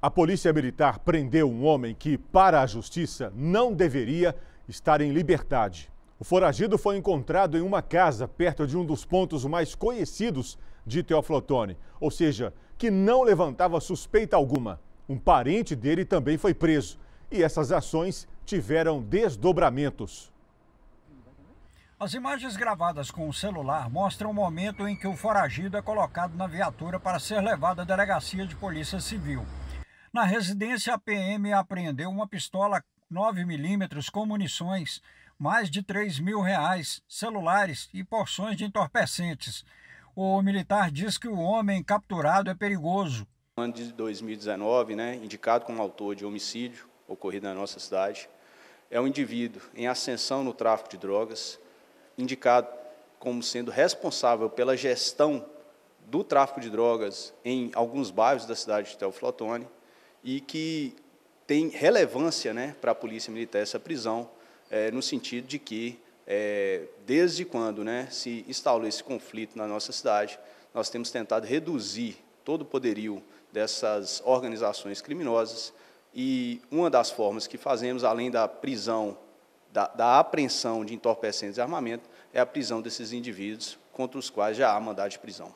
A Polícia Militar prendeu um homem que, para a justiça, não deveria estar em liberdade. O foragido foi encontrado em uma casa perto de um dos pontos mais conhecidos de Teoflotone, ou seja, que não levantava suspeita alguma. Um parente dele também foi preso e essas ações tiveram desdobramentos. As imagens gravadas com o celular mostram o momento em que o foragido é colocado na viatura para ser levado à delegacia de polícia civil. Na residência, a PM apreendeu uma pistola 9mm com munições, mais de 3 mil reais, celulares e porções de entorpecentes. O militar diz que o homem capturado é perigoso. No ano de 2019, né, indicado como autor de homicídio ocorrido na nossa cidade, é um indivíduo em ascensão no tráfico de drogas, indicado como sendo responsável pela gestão do tráfico de drogas em alguns bairros da cidade de Teoflotone, e que tem relevância né, para a Polícia Militar essa prisão, é, no sentido de que, é, desde quando né, se instaurou esse conflito na nossa cidade, nós temos tentado reduzir todo o poderio dessas organizações criminosas, e uma das formas que fazemos, além da prisão, da, da apreensão de entorpecentes e armamento, é a prisão desses indivíduos contra os quais já há mandado de prisão.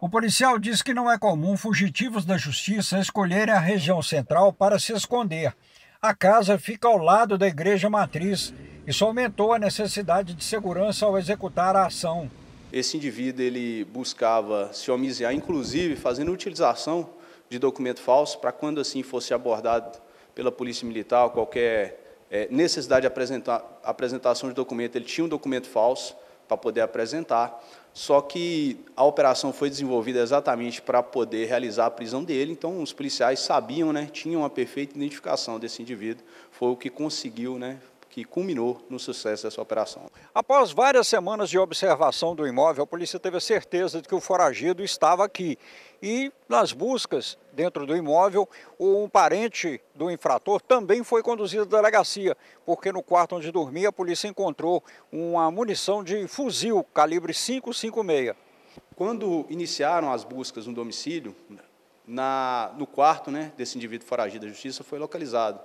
O policial diz que não é comum fugitivos da justiça escolherem a região central para se esconder. A casa fica ao lado da igreja matriz. Isso aumentou a necessidade de segurança ao executar a ação. Esse indivíduo ele buscava se homiziar, inclusive fazendo utilização de documento falso para quando assim fosse abordado pela polícia militar, qualquer é, necessidade de apresentar, apresentação de documento, ele tinha um documento falso para poder apresentar. Só que a operação foi desenvolvida exatamente para poder realizar a prisão dele, então os policiais sabiam, né, tinham a perfeita identificação desse indivíduo, foi o que conseguiu né, que culminou no sucesso dessa operação. Após várias semanas de observação do imóvel, a polícia teve a certeza de que o foragido estava aqui. E nas buscas dentro do imóvel, um parente do infrator também foi conduzido à delegacia, porque no quarto onde dormia a polícia encontrou uma munição de fuzil calibre 556. Quando iniciaram as buscas no domicílio, na, no quarto né, desse indivíduo foragido da justiça foi localizado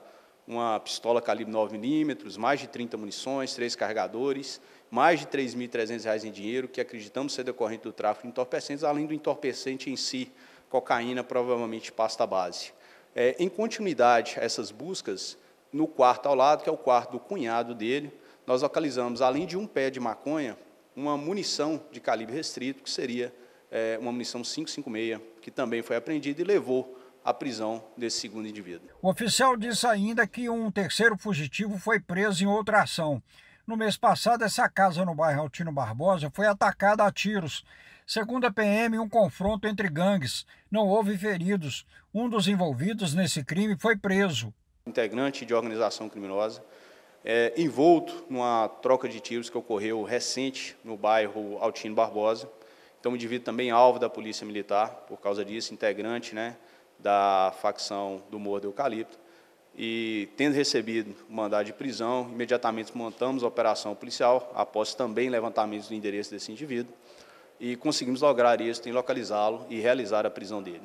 uma pistola calibre 9mm, mais de 30 munições, três carregadores, mais de R$ 3.300 em dinheiro, que acreditamos ser decorrente do tráfico de entorpecentes, além do entorpecente em si, cocaína, provavelmente pasta base. É, em continuidade a essas buscas, no quarto ao lado, que é o quarto do cunhado dele, nós localizamos, além de um pé de maconha, uma munição de calibre restrito, que seria é, uma munição 556, que também foi apreendida e levou a prisão desse segundo indivíduo. O oficial disse ainda que um terceiro fugitivo foi preso em outra ação. No mês passado, essa casa no bairro Altino Barbosa foi atacada a tiros. Segundo a PM, um confronto entre gangues. Não houve feridos. Um dos envolvidos nesse crime foi preso. Integrante de organização criminosa, é, envolto numa troca de tiros que ocorreu recente no bairro Altino Barbosa. Então, o indivíduo também alvo da Polícia Militar, por causa disso, integrante, né? da facção do Morro do Eucalipto. E, tendo recebido o mandado de prisão, imediatamente montamos a operação policial, após também levantamentos do endereço desse indivíduo, e conseguimos lograr isso em localizá-lo e realizar a prisão dele.